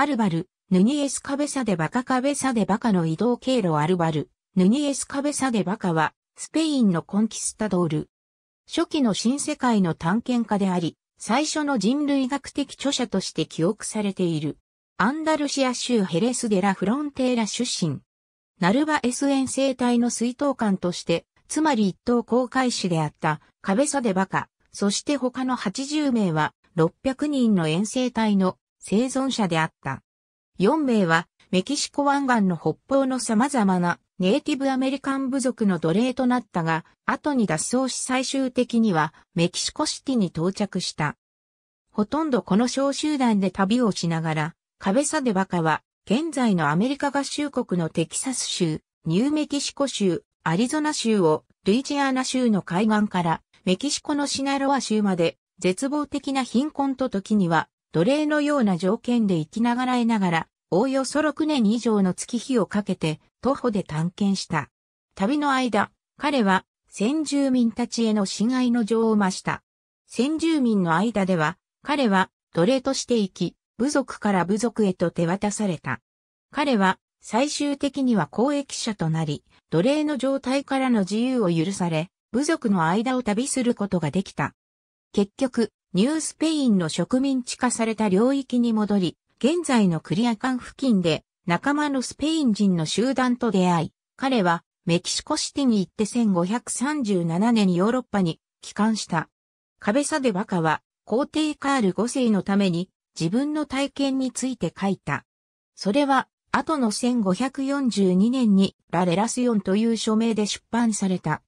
アルバル、ヌニエスカベサデバカカベサデバカの移動経路アルバル、ヌニエスカベサデバカは、スペインのコンキスタドール。初期の新世界の探検家であり、最初の人類学的著者として記憶されている。アンダルシア州ヘレスデラ・フロンテーラ出身。ナルバ S 遠征隊の水頭官として、つまり一等航海士であったカベサデバカ、そして他の80名は600人の遠征隊の生存者であった。4名はメキシコ湾岸の北方の様々なネイティブアメリカン部族の奴隷となったが、後に脱走し最終的にはメキシコシティに到着した。ほとんどこの小集団で旅をしながら、カベサデバカは現在のアメリカ合衆国のテキサス州、ニューメキシコ州、アリゾナ州をルイジアナ州の海岸からメキシコのシナロア州まで絶望的な貧困と時には奴隷のような条件で生きながらえながら、おおよそ6年以上の月日をかけて、徒歩で探検した。旅の間、彼は、先住民たちへの死害の情を増した。先住民の間では、彼は奴隷として生き、部族から部族へと手渡された。彼は最終的には公益者となり、奴隷の状態からの自由を許され、部族の間を旅することができた。結局、ニュースペインの植民地化された領域に戻り、現在のクリア艦付近で仲間のスペイン人の集団と出会い、彼はメキシコシティに行って1537年ヨーロッパに帰還した。カベサデバカは皇帝カール5世のために自分の体験について書いた。それは後の1542年にラレラスヨンという署名で出版された。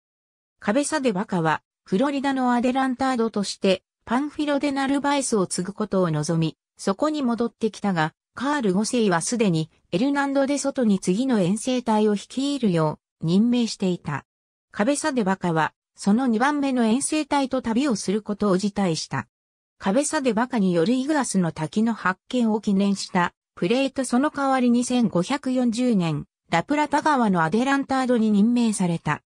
カベサデバカはフロリダのアデランタードとしてパンフィロでナルバエスを継ぐことを望み、そこに戻ってきたが、カール5世はすでにエルナンド・デ・ソトに次の遠征隊を率いるよう任命していた。カベサデ・バカは、その2番目の遠征隊と旅をすることを辞退した。カベサデ・バカによるイグアスの滝の発見を記念したプレートその代わり2 5 4 0年、ラプラタ川のアデランタードに任命された。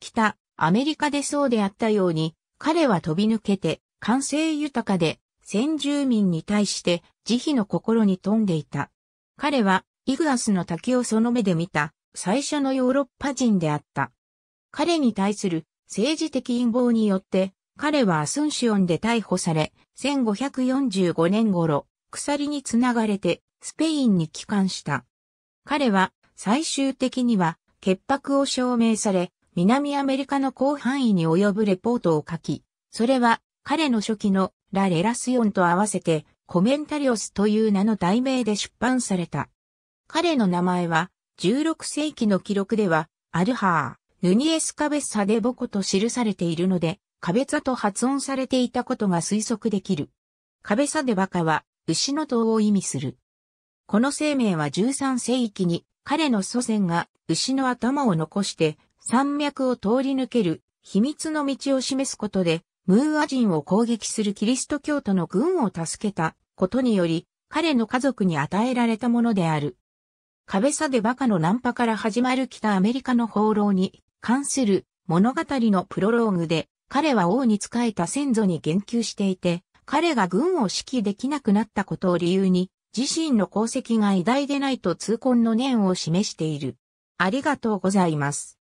北、アメリカでそうであったように、彼は飛び抜けて感性豊かで、先住民に対して慈悲の心に富んでいた。彼は、イグアスの滝をその目で見た、最初のヨーロッパ人であった。彼に対する政治的陰謀によって、彼はアスンシオンで逮捕され、1545年頃、鎖につながれて、スペインに帰還した。彼は、最終的には、潔白を証明され、南アメリカの広範囲に及ぶレポートを書き、それは彼の初期のラ・レラスヨンと合わせてコメンタリオスという名の題名で出版された。彼の名前は16世紀の記録ではアルハー、ヌニエス・カベッサ・デ・ボコと記されているので、カベッサと発音されていたことが推測できる。カベサ・デ・バカは牛の塔を意味する。この生命は13世紀に彼の祖先が牛の頭を残して山脈を通り抜ける秘密の道を示すことでムーア人を攻撃するキリスト教徒の軍を助けたことにより、彼の家族に与えられたものである。壁差でバカのナンパから始まる北アメリカの放浪に関する物語のプロローグで、彼は王に仕えた先祖に言及していて、彼が軍を指揮できなくなったことを理由に、自身の功績が偉大でないと痛恨の念を示している。ありがとうございます。